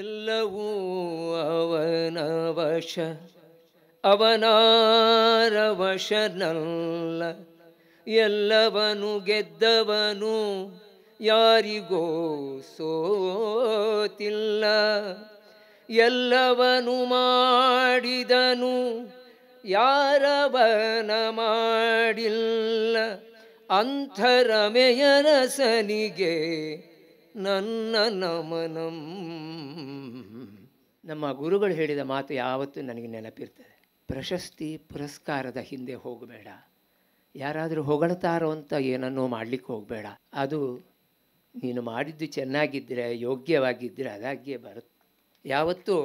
ಎಲ್ಲವೂ ಅವನವಶ ಅವನಾರವಶನಲ್ಲ ಎಲ್ಲವನು ಗೆದ್ದವನು ಯಾರಿಗೋ ಸೋತಿಲ್ಲ ಎಲ್ಲವನು ಮಾಡಿದನು ಯಾರವನ ಮಾಡಿಲ್ಲ ಅಂಥರಮೆಯರಸನಿಗೆ ನನ್ನ ನಮನಂ ನಮ್ಮ ಗುರುಗಳು ಹೇಳಿದ ಮಾತು ಯಾವತ್ತೂ ನನಗೆ ನೆನಪಿರ್ತದೆ ಪ್ರಶಸ್ತಿ ಪುರಸ್ಕಾರದ ಹಿಂದೆ ಹೋಗಬೇಡ ಯಾರಾದರೂ ಹೊಗಳ್ತಾರೋ ಅಂತ ಏನನ್ನೂ ಮಾಡಲಿಕ್ಕೆ ಹೋಗಬೇಡ ಅದು ನೀನು ಮಾಡಿದ್ದು ಚೆನ್ನಾಗಿದ್ದರೆ ಯೋಗ್ಯವಾಗಿದ್ದರೆ ಅದಾಗಿಯೇ ಬರುತ್ತೆ ಯಾವತ್ತೂ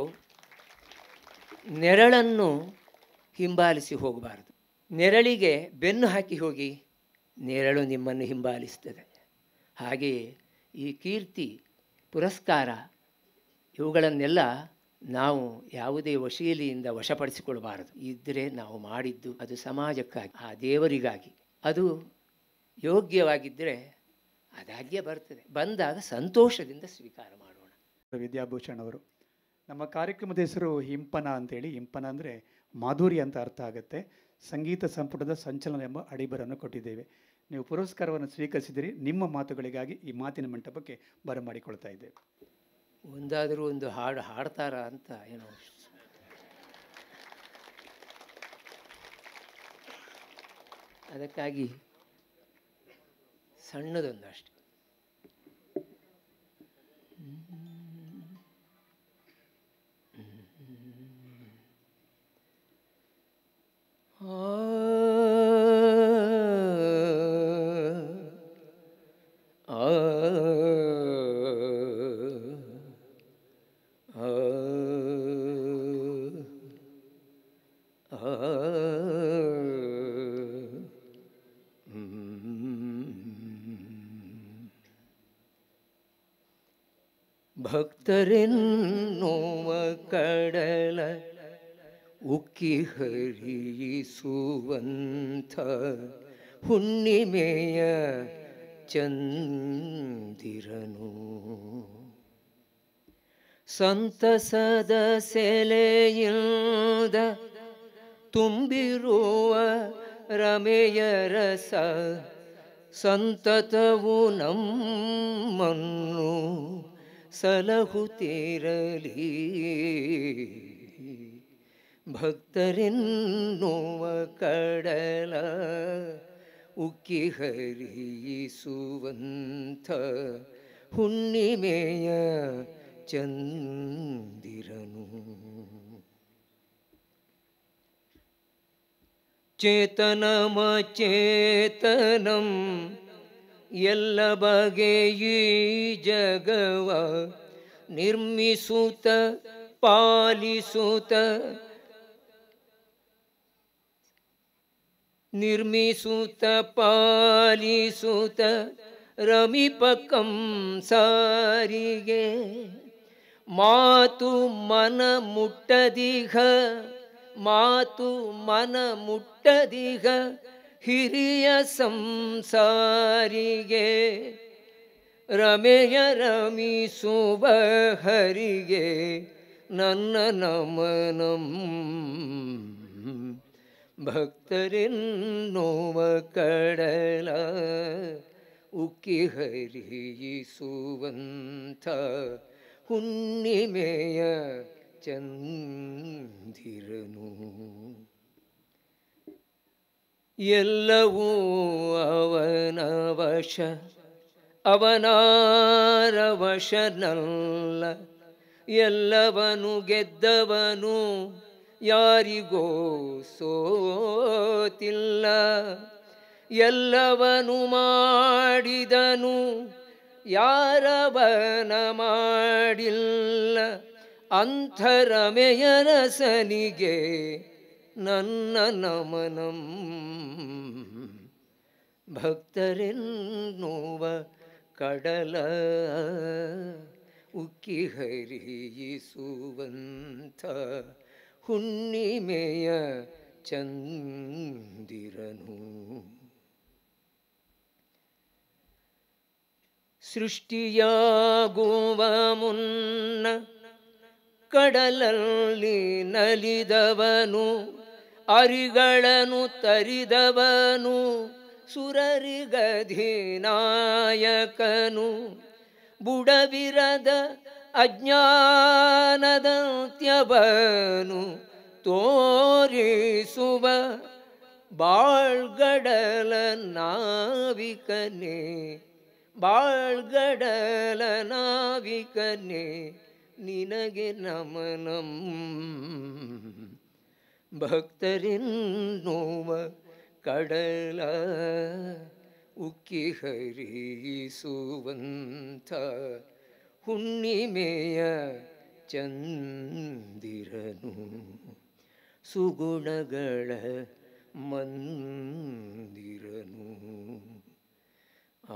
ನೆರಳನ್ನು ಹಿಂಬಾಲಿಸಿ ಹೋಗಬಾರದು ನೆರಳಿಗೆ ಬೆನ್ನು ಹಾಕಿ ಹೋಗಿ ನೆರಳು ನಿಮ್ಮನ್ನು ಹಿಂಬಾಲಿಸ್ತದೆ ಹಾಗೆಯೇ ಈ ಕೀರ್ತಿ ಪುರಸ್ಕಾರ ಇವುಗಳನ್ನೆಲ್ಲ ನಾವು ಯಾವುದೇ ವಶೀಲಿಯಿಂದ ವಶಪಡಿಸಿಕೊಳ್ಳಬಾರದು ಇದ್ದರೆ ನಾವು ಮಾಡಿದ್ದು ಅದು ಸಮಾಜಕ್ಕಾಗಿ ಆ ದೇವರಿಗಾಗಿ ಅದು ಯೋಗ್ಯವಾಗಿದ್ದರೆ ಅದಾಗಿಯೇ ಬರ್ತದೆ ಬಂದಾಗ ಸಂತೋಷದಿಂದ ಸ್ವೀಕಾರ ಮಾಡೋಣ ವಿದ್ಯಾಭೂಷಣ್ ಅವರು ನಮ್ಮ ಕಾರ್ಯಕ್ರಮದ ಹೆಸರು ಹಿಂಪನ ಅಂತೇಳಿ ಹಿಂಪನ ಅಂದರೆ ಮಾಧುರಿ ಅಂತ ಅರ್ಥ ಆಗುತ್ತೆ ಸಂಗೀತ ಸಂಪುಟದ ಸಂಚಲನ ಎಂಬ ಅಡಿಬರನ್ನು ಕೊಟ್ಟಿದ್ದೇವೆ ನೀವು ಪುರಸ್ಕಾರವನ್ನು ಸ್ವೀಕರಿಸಿದಿರಿ ನಿಮ್ಮ ಮಾತುಗಳಿಗಾಗಿ ಈ ಮಾತಿನ ಮಂಟಪಕ್ಕೆ ಬರಮಾಡಿಕೊಳ್ತಾ ಇದ್ದೇವೆ ಒಂದಾದರೂ ಒಂದು ಹಾಡು ಹಾಡ್ತಾರ ಅಂತ ಏನು ಅದಕ್ಕಾಗಿ ಸಣ್ಣದೊಂದಷ್ಟೆ ಭಕ್ತರೆನ್ನುವ ಕಡಲ ಉಕ್ಕಿ ಹರಿಯಿಸುವಂಥ ಹುಣ್ಣಿಮೆಯ ಚಂದಿರನು ಸಂತಸದ ಸೆಲೆಯಿಂದ ತುಂಬಿರುವ ರಮೆಯ ರಸ ಸಂತತವು ನಮ್ಮನ್ನು ಸಲಹುತ್ತಿರಲಿ ಭಕ್ತರೆನ್ನುವ ಕಡಲ ಉಕ್ಕಿ ಹರಿಯಿಸುವಂಥ ಹುಣ್ಣಿಮೆಯ ಚಂದಿರನು ಚೇತನಮ ಚೇತನಂ ಎಲ್ಲ ಬಗೆಯ ಜಗವ ನಿರ್ಮಿಸುತ್ತ ಪಾಲಿಸುತ್ತ ನಿರ್ಮಿಸುತ್ತ ಪಾಲಿಸುತ್ತ ರಮಿಪಕಂ ಸಾರಿಗೆ ಮಾತು ಮನ ಮುಟ್ಟದಿಗ ಮಾತು ಮನ ಮುಟ್ಟದಿಗ ಹಿರಿಯ ಸಂಸಾರಿಗೆ ರಮೆಯ ರಮಿಸುವ ಹರಿಗೆ ನನ್ನ ನಮನ ಭಕ್ತರೆನ್ನೋವ ಕಡಲ ಉಕ್ಕಿ ಹರಿಯಿಸುವಂಥ ಹುಣ್ಣಿಮೆಯ ಚಂದಿರನು ಎಲ್ಲವೂ ಅವನವಶ ಅವನಾರವಶನಲ್ಲ ಎಲ್ಲವನು ಗೆದ್ದವನು ಯಾರಿಗೋ ಸೋತಿಲ್ಲ ಎಲ್ಲವನು ಮಾಡಿದನು ಯಾರವನ ಮಾಡಿಲ್ಲ ಅಂಥರಮೆಯರಸನಿಗೆ ನನ್ನ ನಮನಂ ಭಕ್ತರೆನ್ನುವ ಕಡಲ ಉಕ್ಕಿ ಹರಿಯಿಸುವಂಥ ಹುಣ್ಣಿಮೆಯ ಚಂದಿರನು ಸೃಷ್ಟಿಯಾಗುವ ಮುನ್ನ ಕಡಲಲ್ಲಿ ನಲಿದವನು ಅರಿಗಳನು ತರಿದವನು ನಾಯಕನು ಬುಡವಿರದ ಅಜ್ಞಾನದಂತ್ಯವನು ತೋರಿಸುವ ಬಾಳ್ಗಡಲ ನಾವಿಕನೆ ಬಾಳ್ಗಡಲ ನಾವಿಕನೆ ನಿನಗೆ ನಮನಂ ಭಕ್ತರಿನ್ನೋವ ಕಡಲ ಉಕ್ಕಿ ಹರಿಸುವಂಥ ಹುಣ್ಣಿಮೆಯ ಚಂದಿರನು ಸುಗುಣಗಳ ಮಂದಿರನು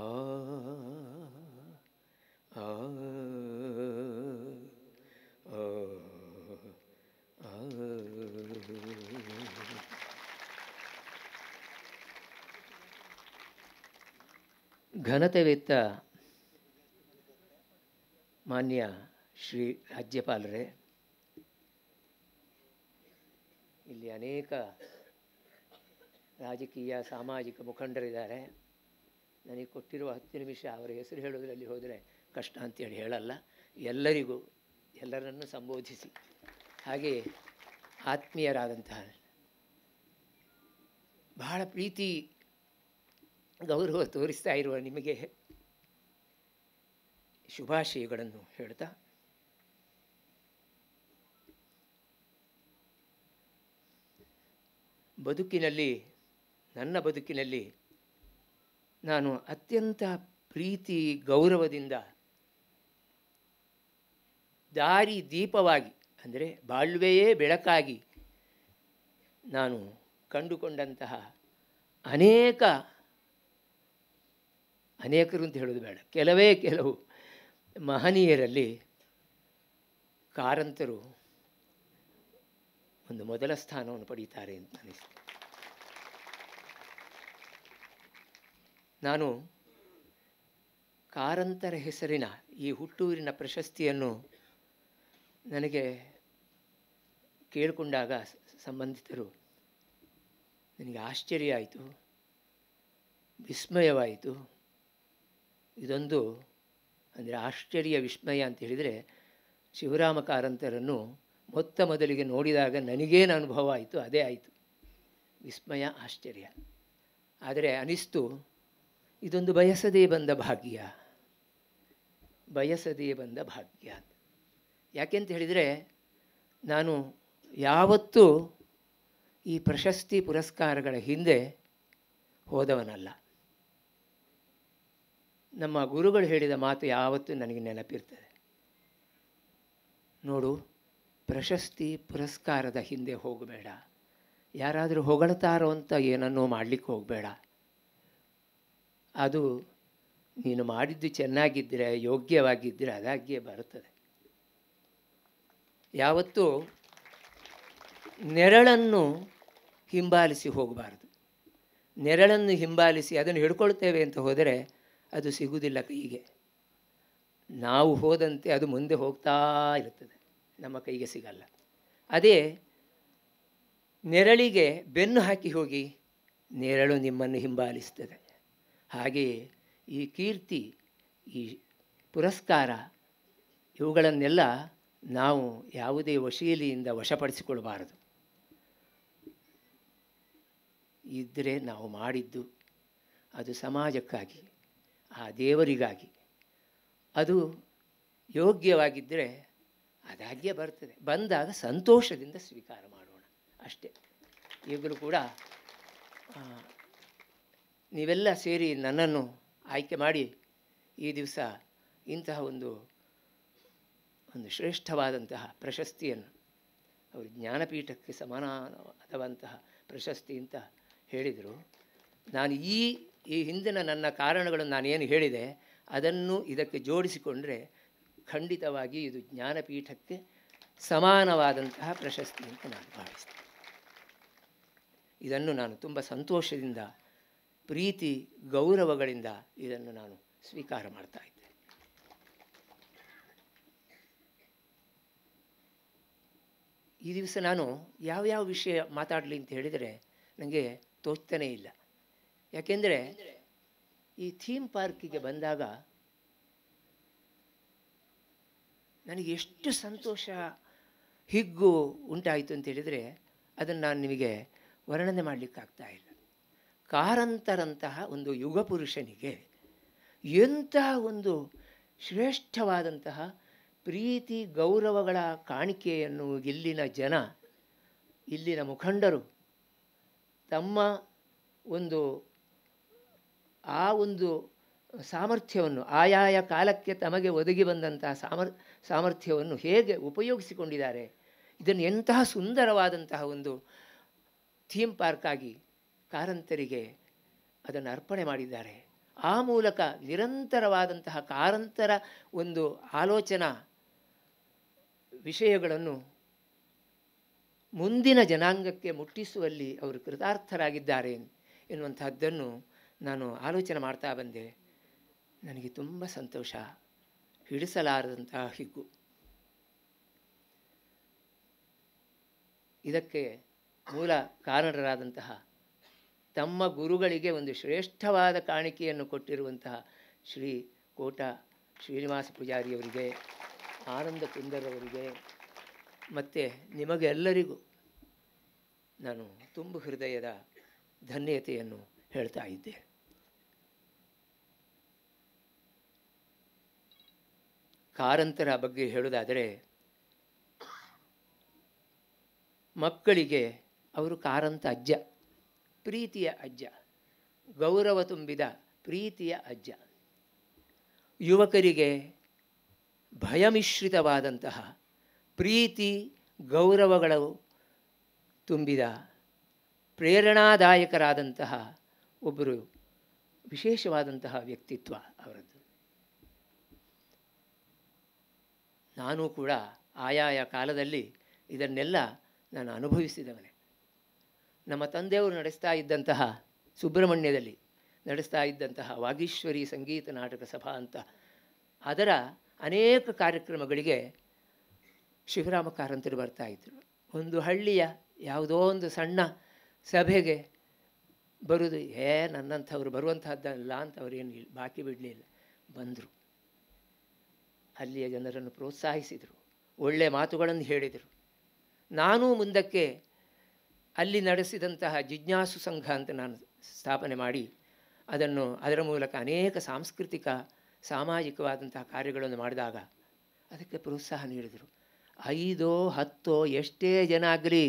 ಆ ಆ ಘನತೆ ಮಾನ್ಯ ಶ್ರೀ ರಾಜ್ಯಪಾಲರೇ ಇಲ್ಲಿ ಅನೇಕ ರಾಜಕೀಯ ಸಾಮಾಜಿಕ ಮುಖಂಡರಿದ್ದಾರೆ ನನಗೆ ಕೊಟ್ಟಿರುವ ಹತ್ತು ನಿಮಿಷ ಅವರ ಹೆಸರು ಹೇಳೋದ್ರಲ್ಲಿ ಹೋದರೆ ಕಷ್ಟ ಅಂತೇಳಿ ಹೇಳಲ್ಲ ಎಲ್ಲರಿಗೂ ಎಲ್ಲರನ್ನು ಸಂಬೋಧಿಸಿ ಹಾಗೆ ಆತ್ಮೀಯರಾದಂತಹ ಬಹಳ ಪ್ರೀತಿ ಗೌರವ ತೋರಿಸ್ತಾ ಇರುವ ನಿಮಗೆ ಶುಭಾಶಯಗಳನ್ನು ಹೇಳ್ತಾ ಬದುಕಿನಲ್ಲಿ ನನ್ನ ಬದುಕಿನಲ್ಲಿ ನಾನು ಅತ್ಯಂತ ಪ್ರೀತಿ ಗೌರವದಿಂದ ದಾರಿ ದೀಪವಾಗಿ ಅಂದರೆ ಬಾಳ್ವೆಯೇ ಬೆಳಕಾಗಿ ನಾನು ಕಂಡುಕೊಂಡಂತಹ ಅನೇಕ ಅನೇಕರು ಅಂತ ಹೇಳೋದು ಬೇಡ ಕೆಲವೇ ಕೆಲವು ಮಹನೀಯರಲ್ಲಿ ಕಾರಂತರು ಒಂದು ಮೊದಲ ಸ್ಥಾನವನ್ನು ಪಡೀತಾರೆ ಅಂತ ಅನಿಸ್ತು ನಾನು ಕಾರಂತರ ಹೆಸರಿನ ಈ ಹುಟ್ಟೂರಿನ ಪ್ರಶಸ್ತಿಯನ್ನು ನನಗೆ ಕೇಳಿಕೊಂಡಾಗ ಸಂಬಂಧಿತರು ನನಗೆ ಆಶ್ಚರ್ಯ ಆಯಿತು ವಿಸ್ಮಯವಾಯಿತು ಇದೊಂದು ಅಂದರೆ ಆಶ್ಚರ್ಯ ವಿಸ್ಮಯ ಅಂತ ಹೇಳಿದರೆ ಶಿವರಾಮ ಕಾರಂತರನ್ನು ಮೊತ್ತ ಮೊದಲಿಗೆ ನೋಡಿದಾಗ ನನಗೇನು ಅನುಭವ ಆಯಿತು ಅದೇ ಆಯಿತು ವಿಸ್ಮಯ ಆಶ್ಚರ್ಯ ಆದರೆ ಅನಿಸ್ತು ಇದೊಂದು ಬಯಸದೇ ಬಂದ ಭಾಗ್ಯ ಬಯಸದೇ ಬಂದ ಭಾಗ್ಯ ಯಾಕೆಂತ ಹೇಳಿದರೆ ನಾನು ಯಾವತ್ತೂ ಈ ಪ್ರಶಸ್ತಿ ಪುರಸ್ಕಾರಗಳ ಹಿಂದೆ ಹೋದವನಲ್ಲ ನಮ್ಮ ಗುರುಗಳು ಹೇಳಿದ ಮಾತು ಯಾವತ್ತೂ ನನಗೆ ನೆನಪಿರ್ತದೆ ನೋಡು ಪ್ರಶಸ್ತಿ ಪುರಸ್ಕಾರದ ಹಿಂದೆ ಹೋಗಬೇಡ ಯಾರಾದರೂ ಹೊಗಳ್ತಾರೋ ಅಂತ ಏನನ್ನೋ ಮಾಡಲಿಕ್ಕೆ ಹೋಗಬೇಡ ಅದು ನೀನು ಮಾಡಿದ್ದು ಚೆನ್ನಾಗಿದ್ದರೆ ಯೋಗ್ಯವಾಗಿದ್ದರೆ ಅದಾಗಿಯೇ ಬರುತ್ತದೆ ಯಾವತ್ತೂ ನೆರಳನ್ನು ಹಿಂಬಾಲಿಸಿ ಹೋಗಬಾರ್ದು ನೆರಳನ್ನು ಹಿಂಬಾಲಿಸಿ ಅದನ್ನು ಹಿಡ್ಕೊಳ್ತೇವೆ ಅಂತ ಹೋದರೆ ಅದು ಸಿಗುವುದಿಲ್ಲ ಕೈಗೆ ನಾವು ಹೋದಂತೆ ಅದು ಮುಂದೆ ಹೋಗ್ತಾ ಇರುತ್ತದೆ ನಮ್ಮ ಕೈಗೆ ಸಿಗಲ್ಲ ಅದೇ ನೆರಳಿಗೆ ಬೆನ್ನು ಹಾಕಿ ಹೋಗಿ ನೆರಳು ನಿಮ್ಮನ್ನು ಹಿಂಬಾಲಿಸ್ತದೆ ಹಾಗೆಯೇ ಈ ಕೀರ್ತಿ ಈ ಪುರಸ್ಕಾರ ಇವುಗಳನ್ನೆಲ್ಲ ನಾವು ಯಾವುದೇ ವಶೀಲಿಯಿಂದ ವಶಪಡಿಸಿಕೊಳ್ಳಬಾರದು ಇದ್ದರೆ ನಾವು ಮಾಡಿದ್ದು ಅದು ಸಮಾಜಕ್ಕಾಗಿ ಆ ದೇವರಿಗಾಗಿ ಅದು ಯೋಗ್ಯವಾಗಿದ್ದರೆ ಅದಾಗಿಯೇ ಬರ್ತದೆ ಬಂದಾಗ ಸಂತೋಷದಿಂದ ಸ್ವೀಕಾರ ಮಾಡೋಣ ಅಷ್ಟೇ ಈಗಲೂ ಕೂಡ ನೀವೆಲ್ಲ ಸೇರಿ ನನ್ನನ್ನು ಆಯ್ಕೆ ಮಾಡಿ ಈ ದಿವಸ ಇಂತಹ ಒಂದು ಒಂದು ಶ್ರೇಷ್ಠವಾದಂತಹ ಪ್ರಶಸ್ತಿಯನ್ನು ಅವರು ಜ್ಞಾನಪೀಠಕ್ಕೆ ಸಮಾನವಾದವಂತಹ ಪ್ರಶಸ್ತಿ ಅಂತ ಹೇಳಿದರು ನಾನು ಈ ಈ ಹಿಂದಿನ ನನ್ನ ಕಾರಣಗಳನ್ನು ನಾನೇನು ಹೇಳಿದೆ ಅದನ್ನು ಇದಕ್ಕೆ ಜೋಡಿಸಿಕೊಂಡರೆ ಖಂಡಿತವಾಗಿ ಇದು ಜ್ಞಾನಪೀಠಕ್ಕೆ ಸಮಾನವಾದಂತಹ ಪ್ರಶಸ್ತಿ ಅಂತ ನಾನು ಭಾವಿಸ್ತೇನೆ ಇದನ್ನು ನಾನು ತುಂಬ ಸಂತೋಷದಿಂದ ಪ್ರೀತಿ ಗೌರವಗಳಿಂದ ಇದನ್ನು ನಾನು ಸ್ವೀಕಾರ ಮಾಡ್ತಾ ಇದ್ದೇನೆ ಈ ದಿವಸ ನಾನು ಯಾವ್ಯಾವ ವಿಷಯ ಮಾತಾಡಲಿ ಅಂತ ಹೇಳಿದರೆ ನನಗೆ ತೋಚ್ತಾನೇ ಇಲ್ಲ ಯಾಕೆಂದರೆ ಈ ಥೀಮ್ ಪಾರ್ಕಿಗೆ ಬಂದಾಗ ನನಗೆ ಎಷ್ಟು ಸಂತೋಷ ಹಿಗ್ಗು ಉಂಟಾಯಿತು ಅಂತೇಳಿದರೆ ಅದನ್ನು ನಾನು ನಿಮಗೆ ವರ್ಣನೆ ಮಾಡಲಿಕ್ಕಾಗ್ತಾ ಇಲ್ಲ ಕಾರಂತರಂತಹ ಒಂದು ಯುಗ ಪುರುಷನಿಗೆ ಎಂತಹ ಒಂದು ಶ್ರೇಷ್ಠವಾದಂತಹ ಪ್ರೀತಿ ಗೌರವಗಳ ಕಾಣಿಕೆಯನ್ನು ಇಲ್ಲಿನ ಜನ ಇಲ್ಲಿನ ಮುಖಂಡರು ತಮ್ಮ ಒಂದು ಆ ಒಂದು ಸಾಮರ್ಥ್ಯವನ್ನು ಆಯಾಯ ಕಾಲಕ್ಕೆ ತಮಗೆ ಒದಗಿ ಬಂದಂತಹ ಸಾಮರ್ ಸಾಮರ್ಥ್ಯವನ್ನು ಹೇಗೆ ಉಪಯೋಗಿಸಿಕೊಂಡಿದ್ದಾರೆ ಇದನ್ನು ಎಂತಹ ಸುಂದರವಾದಂತಹ ಒಂದು ಥೀಮ್ ಪಾರ್ಕ್ ಆಗಿ ಕಾರಂತರಿಗೆ ಅದನ್ನು ಅರ್ಪಣೆ ಮಾಡಿದ್ದಾರೆ ಆ ಮೂಲಕ ನಿರಂತರವಾದಂತಹ ಕಾರಂತರ ಒಂದು ಆಲೋಚನಾ ವಿಷಯಗಳನ್ನು ಮುಂದಿನ ಜನಾಂಗಕ್ಕೆ ಮುಟ್ಟಿಸುವಲ್ಲಿ ಅವರು ಕೃತಾರ್ಥರಾಗಿದ್ದಾರೆ ಎನ್ನುವಂತಹದ್ದನ್ನು ನಾನು ಆಲೋಚನೆ ಮಾಡ್ತಾ ಬಂದೆ ನನಗೆ ತುಂಬ ಸಂತೋಷ ಹಿಡಿಸಲಾರದಂತಹ ಹಿಗ್ಗು ಇದಕ್ಕೆ ಮೂಲ ಕಾರಣರಾದಂತಹ ತಮ್ಮ ಗುರುಗಳಿಗೆ ಒಂದು ಶ್ರೇಷ್ಠವಾದ ಕಾಣಿಕೆಯನ್ನು ಕೊಟ್ಟಿರುವಂತಹ ಶ್ರೀ ಕೋಟ ಶ್ರೀನಿವಾಸ ಪೂಜಾರಿಯವರಿಗೆ ಆನಂದ ಕುಂದರವರಿಗೆ ಮತ್ತು ನಿಮಗೆಲ್ಲರಿಗೂ ನಾನು ತುಂಬ ಹೃದಯದ ಧನ್ಯತೆಯನ್ನು ಹೇಳ್ತಾ ಇದ್ದೆ ಕಾರಂತರ ಬಗ್ಗೆ ಹೇಳುವುದಾದರೆ ಮಕ್ಕಳಿಗೆ ಅವರು ಕಾರಂತ ಅಜ್ಜ ಪ್ರೀತಿಯ ಅಜ್ಜ ಗೌರವ ತುಂಬಿದ ಪ್ರೀತಿಯ ಅಜ್ಜ ಯುವಕರಿಗೆ ಭಯಮಿಶ್ರಿತವಾದಂತಹ ಪ್ರೀತಿ ಗೌರವಗಳು ತುಂಬಿದ ಪ್ರೇರಣಾದಾಯಕರಾದಂತಹ ಒಬ್ಬರು ವಿಶೇಷವಾದಂತಹ ವ್ಯಕ್ತಿತ್ವ ಅವರದ್ದು ನಾನು ಕೂಡ ಆಯಾಯ ಕಾಲದಲ್ಲಿ ಇದನ್ನೆಲ್ಲ ನಾನು ಅನುಭವಿಸಿದವನೇ ನಮ್ಮ ತಂದೆಯವರು ನಡೆಸ್ತಾ ಇದ್ದಂತಹ ಸುಬ್ರಹ್ಮಣ್ಯದಲ್ಲಿ ನಡೆಸ್ತಾ ಇದ್ದಂತಹ ವಾಗೀಶ್ವರಿ ಸಂಗೀತ ನಾಟಕ ಸಭಾ ಅಂತ ಅದರ ಅನೇಕ ಕಾರ್ಯಕ್ರಮಗಳಿಗೆ ಶಿವರಾಮ ಕಾರಂತರು ಬರ್ತಾ ಇದ್ದರು ಒಂದು ಹಳ್ಳಿಯ ಯಾವುದೋ ಒಂದು ಸಣ್ಣ ಸಭೆಗೆ ಬರುದು ಹೇ ನನ್ನಂಥವ್ರು ಬರುವಂತಹದ್ದಲ್ಲ ಅಂತ ಏನು ಬಾಕಿ ಬಿಡಲಿಲ್ಲ ಬಂದರು ಅಲ್ಲಿಯ ಜನರನ್ನು ಪ್ರೋತ್ಸಾಹಿಸಿದರು ಒಳ್ಳೆಯ ಮಾತುಗಳನ್ನು ಹೇಳಿದರು ನಾನೂ ಮುಂದಕ್ಕೆ ಅಲ್ಲಿ ನಡೆಸಿದಂತಹ ಜಿಜ್ಞಾಸು ಸಂಘ ಅಂತ ನಾನು ಸ್ಥಾಪನೆ ಮಾಡಿ ಅದನ್ನು ಅದರ ಮೂಲಕ ಅನೇಕ ಸಾಂಸ್ಕೃತಿಕ ಸಾಮಾಜಿಕವಾದಂತಹ ಕಾರ್ಯಗಳನ್ನು ಮಾಡಿದಾಗ ಅದಕ್ಕೆ ಪ್ರೋತ್ಸಾಹ ನೀಡಿದರು ಐದೋ ಹತ್ತೋ ಎಷ್ಟೇ ಜನ ಆಗಲಿ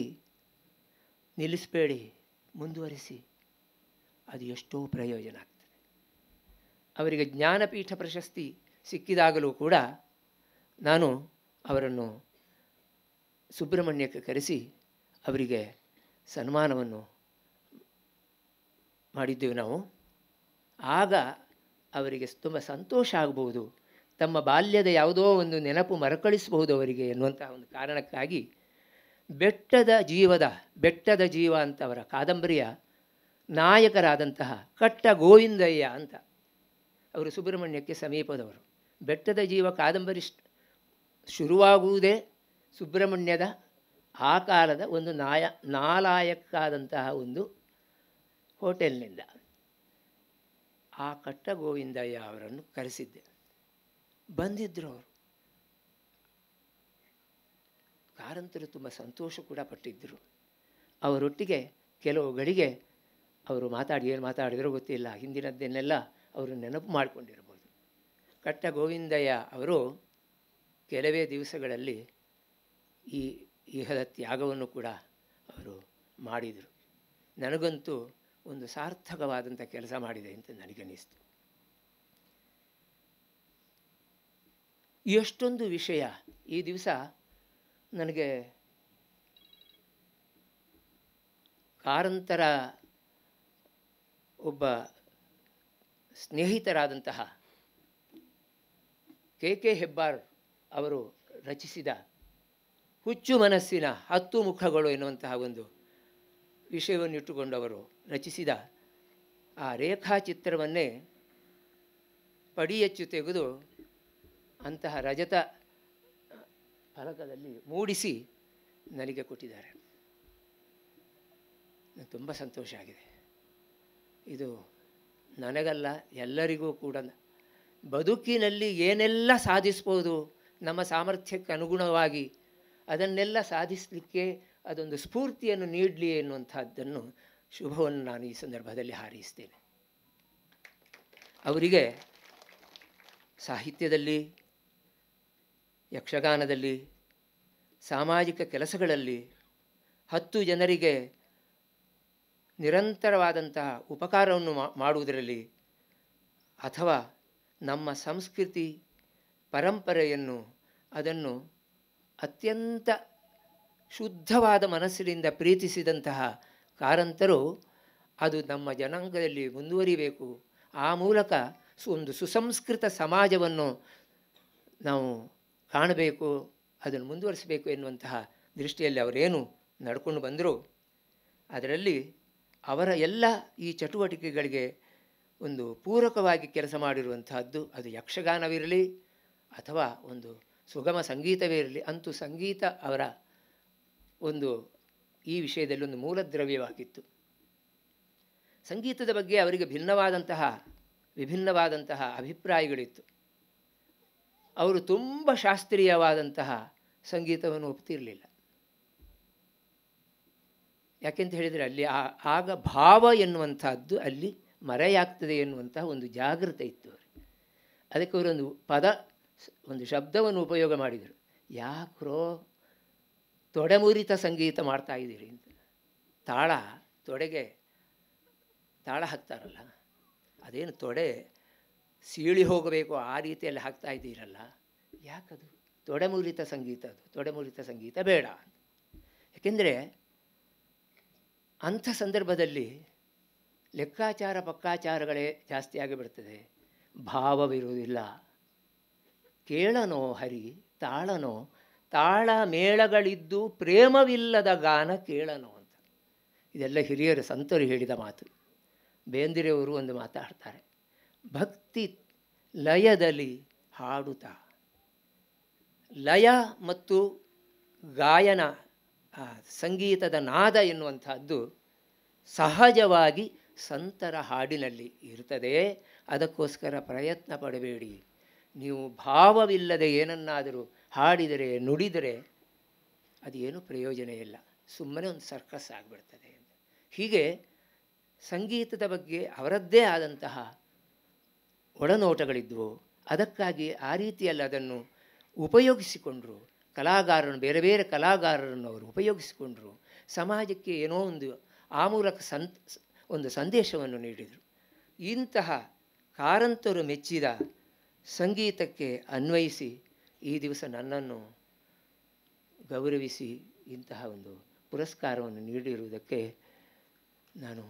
ನಿಲ್ಲಿಸಬೇಡಿ ಮುಂದುವರಿಸಿ ಅದು ಎಷ್ಟೋ ಪ್ರಯೋಜನ ಆಗ್ತದೆ ಅವರಿಗೆ ಜ್ಞಾನಪೀಠ ಪ್ರಶಸ್ತಿ ಸಿಕ್ಕಿದಾಗಲೂ ಕೂಡ ನಾನು ಅವರನ್ನು ಸುಬ್ರಹ್ಮಣ್ಯಕ್ಕೆ ಕರೆಸಿ ಅವರಿಗೆ ಸನ್ಮಾನವನ್ನು ಮಾಡಿದ್ದೆವು ನಾವು ಆಗ ಅವರಿಗೆ ತುಂಬ ಸಂತೋಷ ಆಗಬಹುದು ತಮ್ಮ ಬಾಲ್ಯದ ಯಾವುದೋ ಒಂದು ನೆನಪು ಮರುಕಳಿಸಬಹುದು ಅವರಿಗೆ ಎನ್ನುವಂತಹ ಒಂದು ಕಾರಣಕ್ಕಾಗಿ ಬೆಟ್ಟದ ಜೀವದ ಬೆಟ್ಟದ ಜೀವ ಅಂತವರ ಕಾದಂಬರಿಯ ನಾಯಕರಾದಂತಹ ಕಟ್ಟ ಗೋವಿಂದಯ್ಯ ಅಂತ ಅವರು ಸುಬ್ರಹ್ಮಣ್ಯಕ್ಕೆ ಸಮೀಪದವರು ಬೆಟ್ಟದ ಜೀವ ಕಾದಂಬರಿ ಶುರುವಾಗುವುದೇ ಸುಬ್ರಹ್ಮಣ್ಯದ ಆ ಕಾಲದ ಒಂದು ನಾಯ ನಾಲಾಯಕ್ಕಾದಂತಹ ಒಂದು ಹೋಟೆಲ್ನಿಂದ ಆ ಕಟ್ಟ ಗೋವಿಂದಯ್ಯ ಅವರನ್ನು ಕರೆಸಿದ್ದೆ ಬಂದಿದ್ದರು ಅವರು ಕಾರಂತರು ತುಂಬ ಸಂತೋಷ ಕೂಡ ಪಟ್ಟಿದ್ದರು ಅವರೊಟ್ಟಿಗೆ ಕೆಲವು ಗಳಿಗೆ ಅವರು ಮಾತಾಡಿ ಏನು ಮಾತಾಡಿದರೂ ಗೊತ್ತಿಲ್ಲ ಹಿಂದಿನದ್ದನ್ನೆಲ್ಲ ಅವರು ನೆನಪು ಮಾಡಿಕೊಂಡಿರ್ಬೋದು ಕಟ್ಟ ಗೋವಿಂದಯ್ಯ ಅವರು ಕೆಲವೇ ದಿವಸಗಳಲ್ಲಿ ಈ ಇಹದ ತ್ಯಾಗವನ್ನು ಕೂಡ ಅವರು ಮಾಡಿದರು ನನಗಂತೂ ಒಂದು ಸಾರ್ಥಕವಾದಂಥ ಕೆಲಸ ಮಾಡಿದೆ ಅಂತ ನನಗನ್ನಿಸ್ತು ಎಷ್ಟೊಂದು ವಿಷಯ ಈ ದಿವಸ ನನಗೆ ಕಾರಂತರ ಒಬ್ಬ ಸ್ನೇಹಿತರಾದಂತಹ ಕೆ ಕೆ ಹೆಬ್ಬಾರ್ ಅವರು ರಚಿಸಿದ ಹುಚ್ಚು ಮನಸ್ಸಿನ ಹತ್ತು ಮುಖಗಳು ಎನ್ನುವಂತಹ ಒಂದು ವಿಷಯವನ್ನು ಇಟ್ಟುಕೊಂಡವರು ರಚಿಸಿದ ಆ ರೇಖಾಚಿತ್ರವನ್ನೇ ಪಡಿಯಚ್ಚು ತೆಗೆದು ಅಂತಹ ರಜತ ಫಲಕದಲ್ಲಿ ಮೂಡಿಸಿ ನನಗೆ ಕೊಟ್ಟಿದ್ದಾರೆ ತುಂಬ ಸಂತೋಷ ಆಗಿದೆ ಇದು ನನಗಲ್ಲ ಎಲ್ಲರಿಗೂ ಕೂಡ ಬದುಕಿನಲ್ಲಿ ಏನೆಲ್ಲ ಸಾಧಿಸ್ಬೋದು ನಮ್ಮ ಸಾಮರ್ಥ್ಯಕ್ಕೆ ಅನುಗುಣವಾಗಿ ಅದನ್ನೆಲ್ಲ ಸಾಧಿಸಲಿಕ್ಕೆ ಅದೊಂದು ಸ್ಫೂರ್ತಿಯನ್ನು ನೀಡಲಿ ಎನ್ನುವಂಥದ್ದನ್ನು ಶುಭವನ್ನು ನಾನು ಈ ಸಂದರ್ಭದಲ್ಲಿ ಹಾರೈಸ್ತೇನೆ ಅವರಿಗೆ ಸಾಹಿತ್ಯದಲ್ಲಿ ಯಕ್ಷಗಾನದಲ್ಲಿ ಸಾಮಾಜಿಕ ಕೆಲಸಗಳಲ್ಲಿ ಹತ್ತು ಜನರಿಗೆ ನಿರಂತರವಾದಂತಹ ಉಪಕಾರವನ್ನು ಮಾಡುವುದರಲ್ಲಿ ಅಥವಾ ನಮ್ಮ ಸಂಸ್ಕೃತಿ ಪರಂಪರೆಯನ್ನು ಅದನ್ನು ಅತ್ಯಂತ ಶುದ್ಧವಾದ ಮನಸ್ಸಿನಿಂದ ಪ್ರೀತಿಸಿದಂತಹ ಕಾರಂತರು ಅದು ನಮ್ಮ ಜನಾಂಗದಲ್ಲಿ ಮುಂದುವರಿಬೇಕು ಆ ಮೂಲಕ ಒಂದು ಸುಸಂಸ್ಕೃತ ಸಮಾಜವನ್ನು ನಾವು ಕಾಣಬೇಕು ಅದನ್ನು ಮುಂದುವರಿಸಬೇಕು ಎನ್ನುವಂತಹ ದೃಷ್ಟಿಯಲ್ಲಿ ಅವರೇನು ನಡ್ಕೊಂಡು ಬಂದರು ಅದರಲ್ಲಿ ಅವರ ಎಲ್ಲ ಈ ಚಟುವಟಿಕೆಗಳಿಗೆ ಒಂದು ಪೂರಕವಾಗಿ ಕೆಲಸ ಮಾಡಿರುವಂತಹದ್ದು ಅದು ಯಕ್ಷಗಾನವಿರಲಿ ಅಥವಾ ಒಂದು ಸುಗಮ ಸಂಗೀತವೇ ಇರಲಿ ಅಂತೂ ಸಂಗೀತ ಅವರ ಒಂದು ಈ ವಿಷಯದಲ್ಲಿ ಒಂದು ಮೂಲದ್ರವ್ಯವಾಗಿತ್ತು ಸಂಗೀತದ ಬಗ್ಗೆ ಅವರಿಗೆ ಭಿನ್ನವಾದಂತಹ ವಿಭಿನ್ನವಾದಂತಹ ಅಭಿಪ್ರಾಯಗಳಿತ್ತು ಅವರು ತುಂಬ ಶಾಸ್ತ್ರೀಯವಾದಂತಹ ಸಂಗೀತವನ್ನು ಒಪ್ತಿರಲಿಲ್ಲ ಯಾಕೆಂತ ಹೇಳಿದರೆ ಅಲ್ಲಿ ಆ ಆಗ ಭಾವ ಎನ್ನುವಂಥದ್ದು ಅಲ್ಲಿ ಮರೆಯಾಗ್ತದೆ ಎನ್ನುವಂತಹ ಒಂದು ಜಾಗ್ರತೆ ಇತ್ತು ಅವರಿಗೆ ಅದಕ್ಕೆ ಅವರೊಂದು ಪದ ಒಂದು ಶಬ್ದವನ್ನು ಉಪಯೋಗ ಮಾಡಿದರು ಯಾಕ್ರೋ ತೊಡೆಮುರಿತ ಸಂಗೀತ ಮಾಡ್ತಾ ಇದ್ದೀರಿ ಅಂತ ತಾಳ ತೊಡೆಗೆ ತಾಳ ಹಾಕ್ತಾರಲ್ಲ ಅದೇನು ತೊಡೆ ಸೀಳಿ ಹೋಗಬೇಕು ಆ ರೀತಿಯಲ್ಲಿ ಹಾಕ್ತಾ ಇದ್ದೀರಲ್ಲ ಯಾಕದು ತೊಡೆಮುರಿತ ಸಂಗೀತ ಅದು ತೊಡೆಮುರಿತ ಸಂಗೀತ ಬೇಡ ಯಾಕೆಂದರೆ ಅಂಥ ಸಂದರ್ಭದಲ್ಲಿ ಲೆಕ್ಕಾಚಾರ ಪಕ್ಕಾಚಾರಗಳೇ ಜಾಸ್ತಿಯಾಗಿ ಬಿಡ್ತದೆ ಭಾವವಿರುವುದಿಲ್ಲ ಕೇಳನೋ ಹರಿ ತಾಳನೋ ತಾಳ ಮೇಳಗಳಿದ್ದು ಪ್ರೇಮವಿಲ್ಲದ ಗಾನ ಕೇಳನೋ ಅಂತ ಇದೆಲ್ಲ ಹಿರಿಯರು ಸಂತರು ಹೇಳಿದ ಮಾತು ಬೇಂದಿರೆಯವರು ಒಂದು ಮಾತಾಡ್ತಾರೆ ಭಕ್ತಿ ಲಯದಲ್ಲಿ ಹಾಡುತ್ತಾ ಲಯ ಮತ್ತು ಗಾಯನ ಸಂಗೀತದ ನಾದ ಎನ್ನುವಂಥದ್ದು ಸಹಜವಾಗಿ ಸಂತರ ಹಾಡಿನಲ್ಲಿ ಇರ್ತದೆ ಅದಕ್ಕೋಸ್ಕರ ಪ್ರಯತ್ನ ಪಡಬೇಡಿ ನೀವು ಭಾವವಿಲ್ಲದೆ ಏನನ್ನಾದರೂ ಹಾಡಿದರೆ ನುಡಿದರೆ ಅದೇನು ಪ್ರಯೋಜನ ಇಲ್ಲ ಸುಮ್ಮನೆ ಒಂದು ಸರ್ಕಸ್ ಆಗಿಬಿಡ್ತದೆ ಹೀಗೆ ಸಂಗೀತದ ಬಗ್ಗೆ ಅವರದ್ದೇ ಆದಂತಹ ಒಳನೋಟಗಳಿದ್ವು ಅದಕ್ಕಾಗಿ ಆ ರೀತಿಯಲ್ಲಿ ಅದನ್ನು ಉಪಯೋಗಿಸಿಕೊಂಡರು ಕಲಾಗಾರರನ್ನು ಬೇರೆ ಬೇರೆ ಕಲಾಗಾರರನ್ನು ಅವರು ಉಪಯೋಗಿಸಿಕೊಂಡರು ಸಮಾಜಕ್ಕೆ ಏನೋ ಒಂದು ಆ ಮೂಲಕ ಸಂ ಒಂದು ಸಂದೇಶವನ್ನು ನೀಡಿದರು ಇಂತಹ ಕಾರಂತರು ಮೆಚ್ಚಿದ ಸಂಗೀತಕ್ಕೆ ಅನ್ವಯಿಸಿ ಈ ದಿವಸ ನನ್ನನ್ನು ಗೌರವಿಸಿ ಇಂತಹ ಒಂದು ಪುರಸ್ಕಾರವನ್ನು ನೀಡಿರುವುದಕ್ಕೆ ನಾನು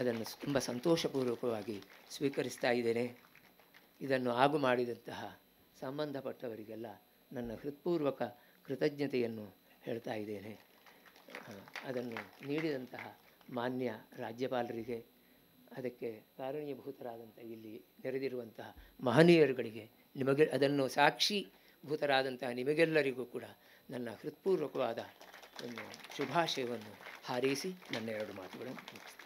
ಅದನ್ನು ತುಂಬ ಸಂತೋಷಪೂರ್ವಕವಾಗಿ ಸ್ವೀಕರಿಸ್ತಾ ಇದ್ದೇನೆ ಇದನ್ನು ಆಗು ಮಾಡಿದಂತಹ ಸಂಬಂಧಪಟ್ಟವರಿಗೆಲ್ಲ ನನ್ನ ಹೃತ್ಪೂರ್ವಕ ಕೃತಜ್ಞತೆಯನ್ನು ಹೇಳ್ತಾ ಇದ್ದೇನೆ ಅದನ್ನು ನೀಡಿದಂತಹ ಮಾನ್ಯ ರಾಜ್ಯಪಾಲರಿಗೆ ಅದಕ್ಕೆ ಕಾರಣೀಭೂತರಾದಂಥ ಇಲ್ಲಿ ನೆರೆದಿರುವಂತಹ ಮಹನೀಯರುಗಳಿಗೆ ನಿಮಗೆ ಅದನ್ನು ಸಾಕ್ಷಿ ಭೂತರಾದಂತಹ ನಿಮಗೆಲ್ಲರಿಗೂ ಕೂಡ ನನ್ನ ಹೃತ್ಪೂರ್ವಕವಾದ ಒಂದು ಶುಭಾಶಯವನ್ನು ಹಾರೈಸಿ ನನ್ನ ಎರಡು ಮಾತುಗಳನ್ನು